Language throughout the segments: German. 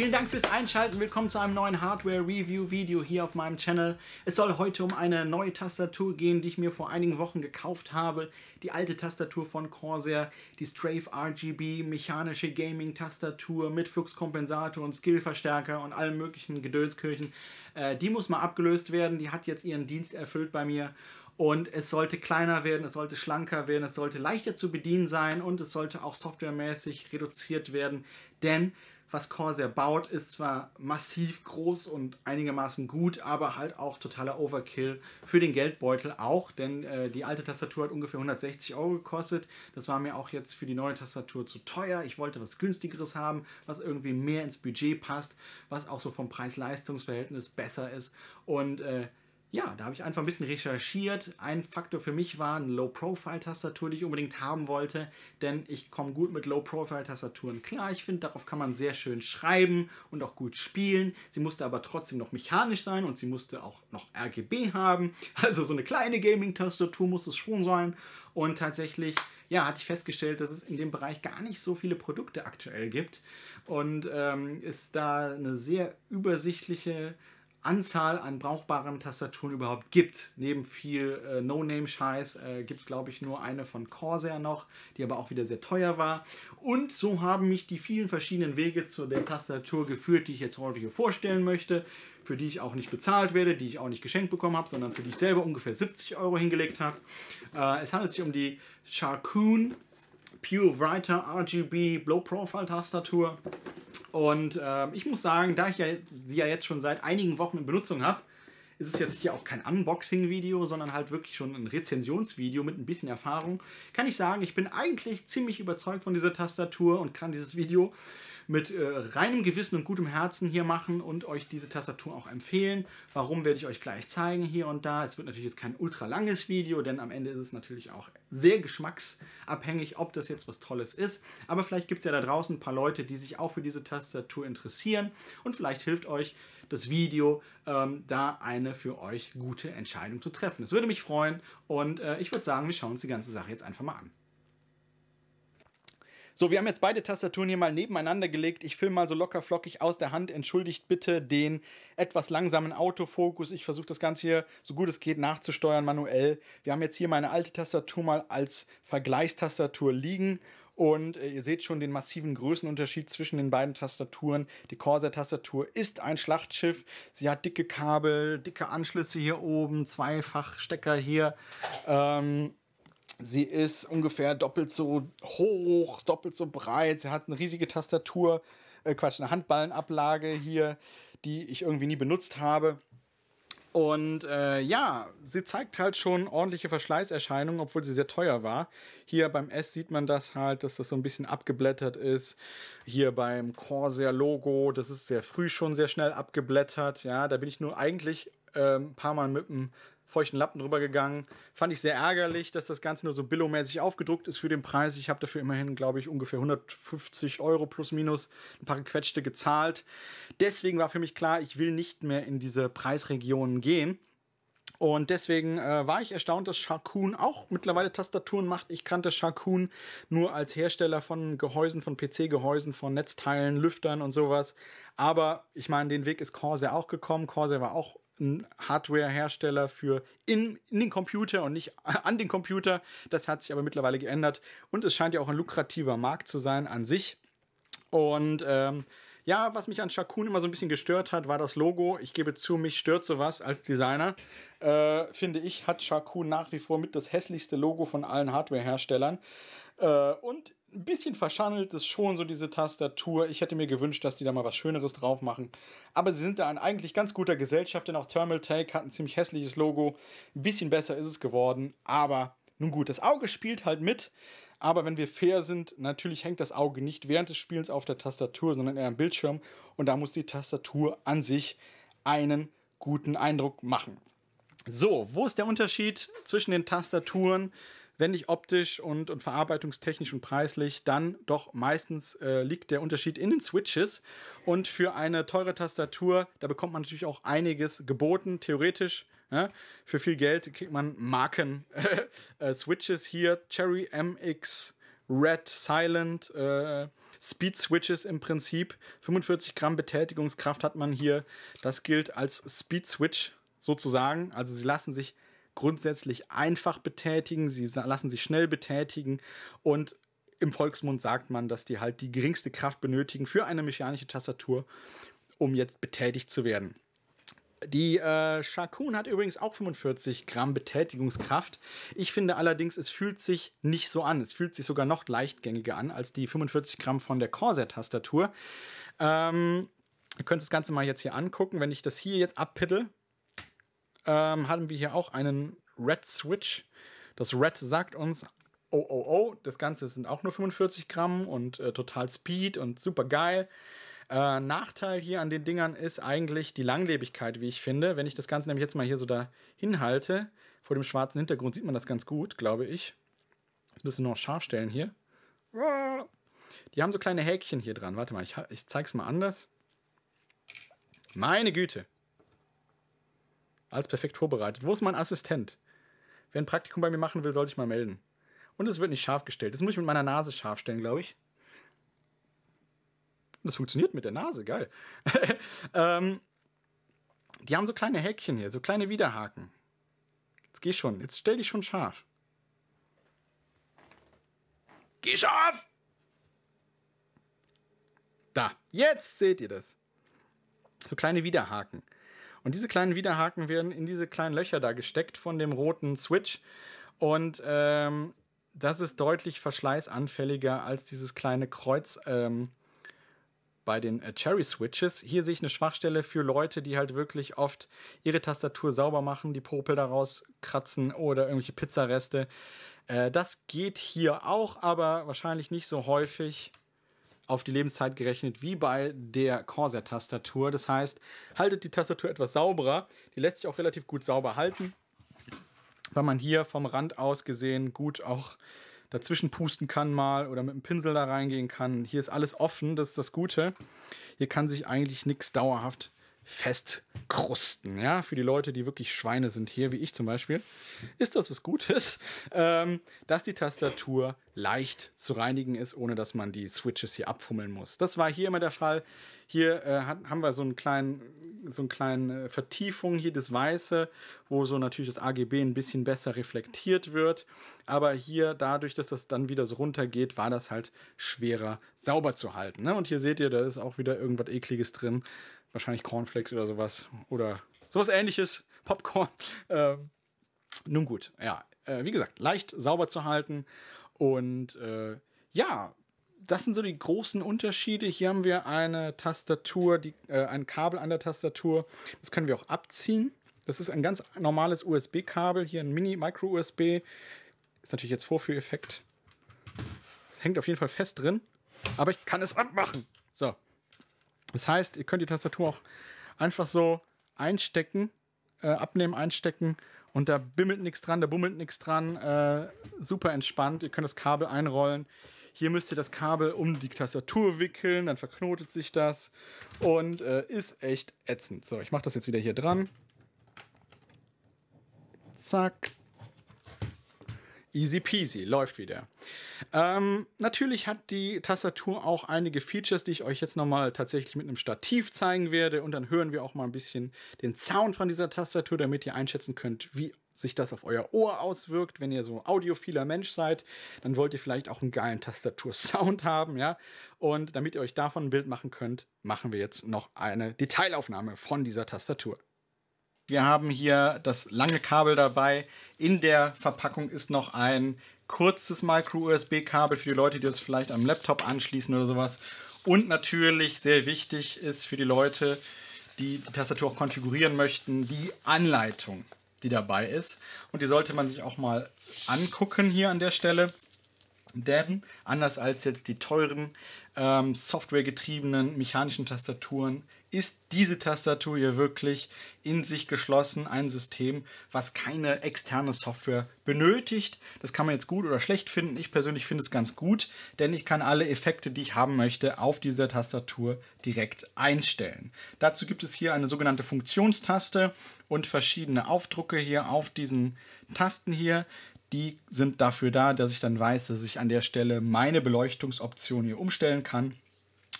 Vielen Dank fürs Einschalten. Willkommen zu einem neuen Hardware-Review-Video hier auf meinem Channel. Es soll heute um eine neue Tastatur gehen, die ich mir vor einigen Wochen gekauft habe. Die alte Tastatur von Corsair, die Strafe RGB, mechanische Gaming-Tastatur mit Fluxkompensator und Skillverstärker und allen möglichen Gedölskirchen. Äh, die muss mal abgelöst werden. Die hat jetzt ihren Dienst erfüllt bei mir. Und es sollte kleiner werden, es sollte schlanker werden, es sollte leichter zu bedienen sein und es sollte auch softwaremäßig reduziert werden. Denn was Corsair baut, ist zwar massiv groß und einigermaßen gut, aber halt auch totaler Overkill für den Geldbeutel auch, denn äh, die alte Tastatur hat ungefähr 160 Euro gekostet. Das war mir auch jetzt für die neue Tastatur zu teuer. Ich wollte was günstigeres haben, was irgendwie mehr ins Budget passt, was auch so vom Preis-Leistungs-Verhältnis besser ist und äh, ja, da habe ich einfach ein bisschen recherchiert. Ein Faktor für mich war eine Low-Profile-Tastatur, die ich unbedingt haben wollte, denn ich komme gut mit Low-Profile-Tastaturen klar. Ich finde, darauf kann man sehr schön schreiben und auch gut spielen. Sie musste aber trotzdem noch mechanisch sein und sie musste auch noch RGB haben. Also so eine kleine Gaming-Tastatur muss es schon sein. Und tatsächlich, ja, hatte ich festgestellt, dass es in dem Bereich gar nicht so viele Produkte aktuell gibt und ähm, ist da eine sehr übersichtliche Anzahl an brauchbaren Tastaturen überhaupt gibt. Neben viel äh, No-Name-Scheiß äh, gibt es, glaube ich, nur eine von Corsair noch, die aber auch wieder sehr teuer war. Und so haben mich die vielen verschiedenen Wege zu der Tastatur geführt, die ich jetzt heute hier vorstellen möchte, für die ich auch nicht bezahlt werde, die ich auch nicht geschenkt bekommen habe, sondern für die ich selber ungefähr 70 Euro hingelegt habe. Äh, es handelt sich um die Sharkoon Pew Writer RGB Blow Profile Tastatur. Und äh, ich muss sagen, da ich ja, sie ja jetzt schon seit einigen Wochen in Benutzung habe, ist es jetzt hier auch kein Unboxing-Video, sondern halt wirklich schon ein Rezensionsvideo mit ein bisschen Erfahrung, kann ich sagen, ich bin eigentlich ziemlich überzeugt von dieser Tastatur und kann dieses Video mit äh, reinem Gewissen und gutem Herzen hier machen und euch diese Tastatur auch empfehlen. Warum werde ich euch gleich zeigen hier und da. Es wird natürlich jetzt kein ultra langes Video, denn am Ende ist es natürlich auch sehr geschmacksabhängig, ob das jetzt was Tolles ist. Aber vielleicht gibt es ja da draußen ein paar Leute, die sich auch für diese Tastatur interessieren und vielleicht hilft euch das Video, ähm, da eine für euch gute Entscheidung zu treffen. Das würde mich freuen und äh, ich würde sagen, wir schauen uns die ganze Sache jetzt einfach mal an. So, wir haben jetzt beide Tastaturen hier mal nebeneinander gelegt. Ich filme mal so locker flockig aus der Hand. Entschuldigt bitte den etwas langsamen Autofokus. Ich versuche das Ganze hier so gut es geht nachzusteuern manuell. Wir haben jetzt hier meine alte Tastatur mal als Vergleichstastatur liegen und äh, ihr seht schon den massiven Größenunterschied zwischen den beiden Tastaturen. Die Corsair-Tastatur ist ein Schlachtschiff. Sie hat dicke Kabel, dicke Anschlüsse hier oben, Zweifachstecker hier. Ähm, sie ist ungefähr doppelt so hoch, doppelt so breit. Sie hat eine riesige Tastatur, äh, Quatsch, eine Handballenablage hier, die ich irgendwie nie benutzt habe. Und äh, ja, sie zeigt halt schon ordentliche Verschleißerscheinungen, obwohl sie sehr teuer war. Hier beim S sieht man das halt, dass das so ein bisschen abgeblättert ist. Hier beim Corsair-Logo, das ist sehr früh schon sehr schnell abgeblättert. Ja, da bin ich nur eigentlich ein ähm, paar Mal mit dem feuchten Lappen drüber gegangen. Fand ich sehr ärgerlich, dass das Ganze nur so billowmäßig aufgedruckt ist für den Preis. Ich habe dafür immerhin, glaube ich, ungefähr 150 Euro plus minus ein paar gequetschte gezahlt. Deswegen war für mich klar, ich will nicht mehr in diese Preisregionen gehen. Und deswegen äh, war ich erstaunt, dass Sharkoon auch mittlerweile Tastaturen macht. Ich kannte Sharkoon nur als Hersteller von Gehäusen, von PC-Gehäusen, von Netzteilen, Lüftern und sowas. Aber ich meine, den Weg ist Corsair auch gekommen. Corsair war auch ein Hardware-Hersteller für in, in, den Computer und nicht an den Computer. Das hat sich aber mittlerweile geändert. Und es scheint ja auch ein lukrativer Markt zu sein an sich. Und ähm, ja, was mich an Shakun immer so ein bisschen gestört hat, war das Logo. Ich gebe zu, mich stört sowas als Designer. Äh, finde ich, hat Shakun nach wie vor mit das hässlichste Logo von allen Hardware-Herstellern. Äh, und ein bisschen verschandelt ist schon so diese Tastatur. Ich hätte mir gewünscht, dass die da mal was Schöneres drauf machen. Aber sie sind da in eigentlich ganz guter Gesellschaft, denn auch Thermal Take hat ein ziemlich hässliches Logo. Ein bisschen besser ist es geworden, aber nun gut, das Auge spielt halt mit. Aber wenn wir fair sind, natürlich hängt das Auge nicht während des Spielens auf der Tastatur, sondern eher am Bildschirm. Und da muss die Tastatur an sich einen guten Eindruck machen. So, wo ist der Unterschied zwischen den Tastaturen? wenn nicht optisch und, und verarbeitungstechnisch und preislich, dann doch meistens äh, liegt der Unterschied in den Switches. Und für eine teure Tastatur, da bekommt man natürlich auch einiges geboten, theoretisch. Ja, für viel Geld kriegt man Marken. Äh, Switches hier, Cherry MX Red Silent äh, Speed Switches im Prinzip. 45 Gramm Betätigungskraft hat man hier. Das gilt als Speed Switch sozusagen. Also sie lassen sich grundsätzlich einfach betätigen, sie lassen sich schnell betätigen und im Volksmund sagt man, dass die halt die geringste Kraft benötigen für eine mechanische Tastatur, um jetzt betätigt zu werden. Die äh, Sharkoon hat übrigens auch 45 Gramm Betätigungskraft. Ich finde allerdings, es fühlt sich nicht so an. Es fühlt sich sogar noch leichtgängiger an als die 45 Gramm von der Corsair-Tastatur. Ähm, ihr könnt das Ganze mal jetzt hier angucken. Wenn ich das hier jetzt abpittel, ähm, haben wir hier auch einen Red Switch. Das Red sagt uns, oh, oh, oh, das Ganze sind auch nur 45 Gramm und äh, total Speed und super geil. Äh, Nachteil hier an den Dingern ist eigentlich die Langlebigkeit, wie ich finde. Wenn ich das Ganze nämlich jetzt mal hier so da hinhalte, vor dem schwarzen Hintergrund sieht man das ganz gut, glaube ich. Jetzt müssen wir noch scharf stellen hier. Die haben so kleine Häkchen hier dran. Warte mal, ich, ich zeig's mal anders. Meine Güte. Alles perfekt vorbereitet. Wo ist mein Assistent? Wer ein Praktikum bei mir machen will, sollte ich mal melden. Und es wird nicht scharf gestellt. Das muss ich mit meiner Nase scharf stellen, glaube ich. Das funktioniert mit der Nase, geil. ähm, die haben so kleine Häkchen hier, so kleine Widerhaken. Jetzt geh schon, jetzt stell dich schon scharf. Geh scharf! Da, jetzt seht ihr das. So kleine Widerhaken. Und diese kleinen Widerhaken werden in diese kleinen Löcher da gesteckt von dem roten Switch. Und ähm, das ist deutlich verschleißanfälliger als dieses kleine Kreuz ähm, bei den äh, Cherry Switches. Hier sehe ich eine Schwachstelle für Leute, die halt wirklich oft ihre Tastatur sauber machen, die Popel daraus kratzen oder irgendwelche Pizzareste. Äh, das geht hier auch, aber wahrscheinlich nicht so häufig auf die Lebenszeit gerechnet wie bei der Corsair-Tastatur. Das heißt, haltet die Tastatur etwas sauberer. Die lässt sich auch relativ gut sauber halten, weil man hier vom Rand aus gesehen gut auch dazwischen pusten kann mal oder mit dem Pinsel da reingehen kann. Hier ist alles offen, das ist das Gute. Hier kann sich eigentlich nichts dauerhaft Festkrusten. Ja, für die Leute, die wirklich Schweine sind hier, wie ich zum Beispiel, ist das was Gutes, ähm, dass die Tastatur leicht zu reinigen ist, ohne dass man die Switches hier abfummeln muss. Das war hier immer der Fall. Hier äh, haben wir so einen kleinen, so einen kleinen äh, Vertiefung hier das Weiße, wo so natürlich das AGB ein bisschen besser reflektiert wird. Aber hier dadurch, dass das dann wieder so runtergeht, war das halt schwerer sauber zu halten. Ne? Und hier seht ihr, da ist auch wieder irgendwas ekliges drin wahrscheinlich Cornflakes oder sowas oder sowas ähnliches, Popcorn. Ähm, nun gut, ja, äh, wie gesagt, leicht sauber zu halten und äh, ja, das sind so die großen Unterschiede. Hier haben wir eine Tastatur, die, äh, ein Kabel an der Tastatur. Das können wir auch abziehen. Das ist ein ganz normales USB-Kabel, hier ein Mini-Micro-USB. Ist natürlich jetzt Vorführeffekt. hängt auf jeden Fall fest drin, aber ich kann es abmachen. So, das heißt, ihr könnt die Tastatur auch einfach so einstecken, äh, abnehmen, einstecken und da bimmelt nichts dran, da bummelt nichts dran. Äh, super entspannt. Ihr könnt das Kabel einrollen. Hier müsst ihr das Kabel um die Tastatur wickeln, dann verknotet sich das und äh, ist echt ätzend. So, ich mache das jetzt wieder hier dran. Zack, Easy peasy, läuft wieder. Ähm, natürlich hat die Tastatur auch einige Features, die ich euch jetzt nochmal tatsächlich mit einem Stativ zeigen werde. Und dann hören wir auch mal ein bisschen den Sound von dieser Tastatur, damit ihr einschätzen könnt, wie sich das auf euer Ohr auswirkt. Wenn ihr so ein audiophiler Mensch seid, dann wollt ihr vielleicht auch einen geilen Tastatursound haben, ja. Und damit ihr euch davon ein Bild machen könnt, machen wir jetzt noch eine Detailaufnahme von dieser Tastatur. Wir haben hier das lange Kabel dabei. In der Verpackung ist noch ein kurzes Micro-USB-Kabel für die Leute, die das vielleicht am Laptop anschließen oder sowas. Und natürlich sehr wichtig ist für die Leute, die die Tastatur auch konfigurieren möchten, die Anleitung, die dabei ist. Und die sollte man sich auch mal angucken hier an der Stelle. Denn anders als jetzt die teuren ähm, softwaregetriebenen mechanischen Tastaturen ist diese Tastatur hier wirklich in sich geschlossen ein System, was keine externe Software benötigt. Das kann man jetzt gut oder schlecht finden. Ich persönlich finde es ganz gut, denn ich kann alle Effekte, die ich haben möchte, auf dieser Tastatur direkt einstellen. Dazu gibt es hier eine sogenannte Funktionstaste und verschiedene Aufdrucke hier auf diesen Tasten hier. Die sind dafür da, dass ich dann weiß, dass ich an der Stelle meine Beleuchtungsoption hier umstellen kann.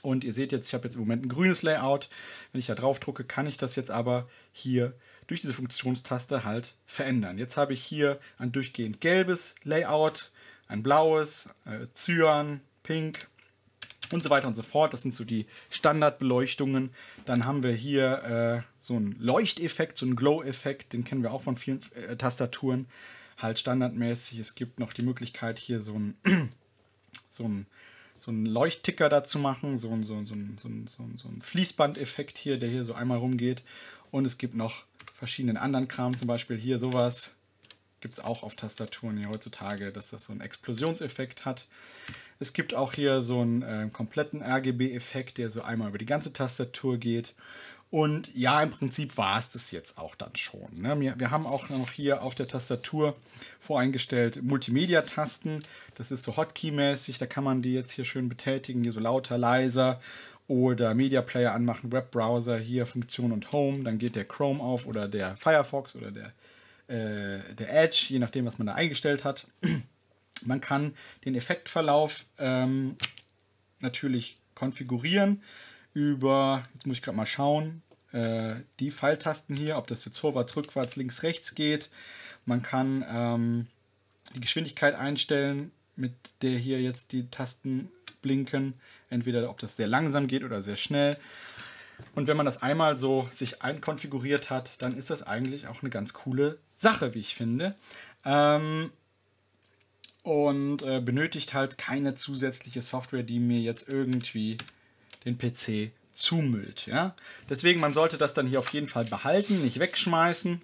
Und ihr seht jetzt, ich habe jetzt im Moment ein grünes Layout. Wenn ich da drauf drucke, kann ich das jetzt aber hier durch diese Funktionstaste halt verändern. Jetzt habe ich hier ein durchgehend gelbes Layout, ein blaues, äh, Cyan, Pink und so weiter und so fort. Das sind so die Standardbeleuchtungen. Dann haben wir hier äh, so einen Leuchteffekt, so einen Glow-Effekt, den kennen wir auch von vielen äh, Tastaturen halt standardmäßig. Es gibt noch die Möglichkeit, hier so einen so so ein Leuchtticker dazu machen, so einen so ein, so ein, so ein, so ein, so ein Fließbandeffekt hier, der hier so einmal rumgeht. Und es gibt noch verschiedenen anderen Kram, zum Beispiel hier sowas. Gibt es auch auf Tastaturen hier heutzutage, dass das so einen Explosionseffekt hat. Es gibt auch hier so einen äh, kompletten RGB-Effekt, der so einmal über die ganze Tastatur geht. Und ja, im Prinzip war es das jetzt auch dann schon. Ne? Wir, wir haben auch noch hier auf der Tastatur voreingestellt Multimedia-Tasten. Das ist so Hotkey-mäßig, da kann man die jetzt hier schön betätigen, hier so lauter, leiser oder Media Player anmachen, Webbrowser, hier Funktion und Home, dann geht der Chrome auf oder der Firefox oder der, äh, der Edge, je nachdem, was man da eingestellt hat. Man kann den Effektverlauf ähm, natürlich konfigurieren über, jetzt muss ich gerade mal schauen, äh, die Pfeiltasten hier, ob das jetzt vorwärts, rückwärts, links, rechts geht. Man kann ähm, die Geschwindigkeit einstellen, mit der hier jetzt die Tasten blinken. Entweder ob das sehr langsam geht oder sehr schnell. Und wenn man das einmal so sich einkonfiguriert hat, dann ist das eigentlich auch eine ganz coole Sache, wie ich finde. Ähm, und äh, benötigt halt keine zusätzliche Software, die mir jetzt irgendwie den PC zumüllt. Ja? Deswegen, man sollte das dann hier auf jeden Fall behalten, nicht wegschmeißen,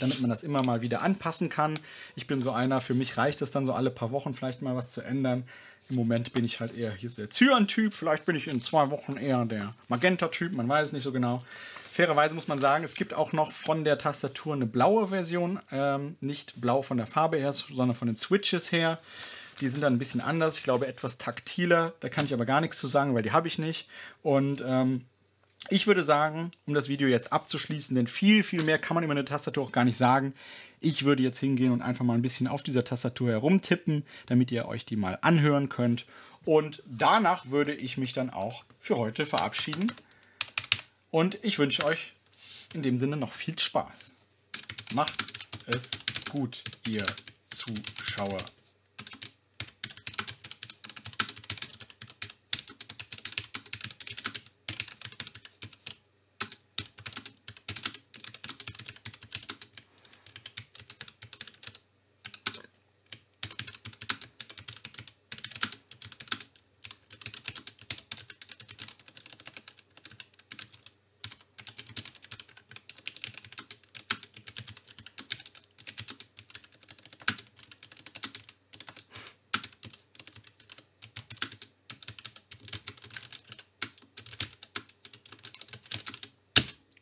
damit man das immer mal wieder anpassen kann. Ich bin so einer, für mich reicht es dann so alle paar Wochen vielleicht mal was zu ändern. Im Moment bin ich halt eher hier der Zyan-Typ, vielleicht bin ich in zwei Wochen eher der Magenta-Typ, man weiß es nicht so genau. Fairerweise muss man sagen, es gibt auch noch von der Tastatur eine blaue Version, ähm, nicht blau von der Farbe her, sondern von den Switches her. Die sind dann ein bisschen anders, ich glaube etwas taktiler. Da kann ich aber gar nichts zu sagen, weil die habe ich nicht. Und ähm, ich würde sagen, um das Video jetzt abzuschließen, denn viel, viel mehr kann man über eine Tastatur auch gar nicht sagen. Ich würde jetzt hingehen und einfach mal ein bisschen auf dieser Tastatur herumtippen, damit ihr euch die mal anhören könnt. Und danach würde ich mich dann auch für heute verabschieden. Und ich wünsche euch in dem Sinne noch viel Spaß. Macht es gut, ihr Zuschauer.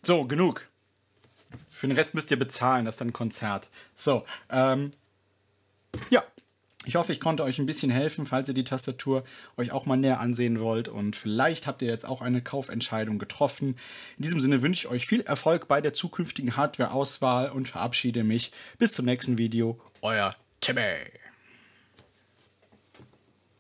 So, genug. Für den Rest müsst ihr bezahlen, das ist dann ein Konzert. So, ähm, ja. Ich hoffe, ich konnte euch ein bisschen helfen, falls ihr die Tastatur euch auch mal näher ansehen wollt. Und vielleicht habt ihr jetzt auch eine Kaufentscheidung getroffen. In diesem Sinne wünsche ich euch viel Erfolg bei der zukünftigen Hardware-Auswahl und verabschiede mich. Bis zum nächsten Video. Euer Timmy.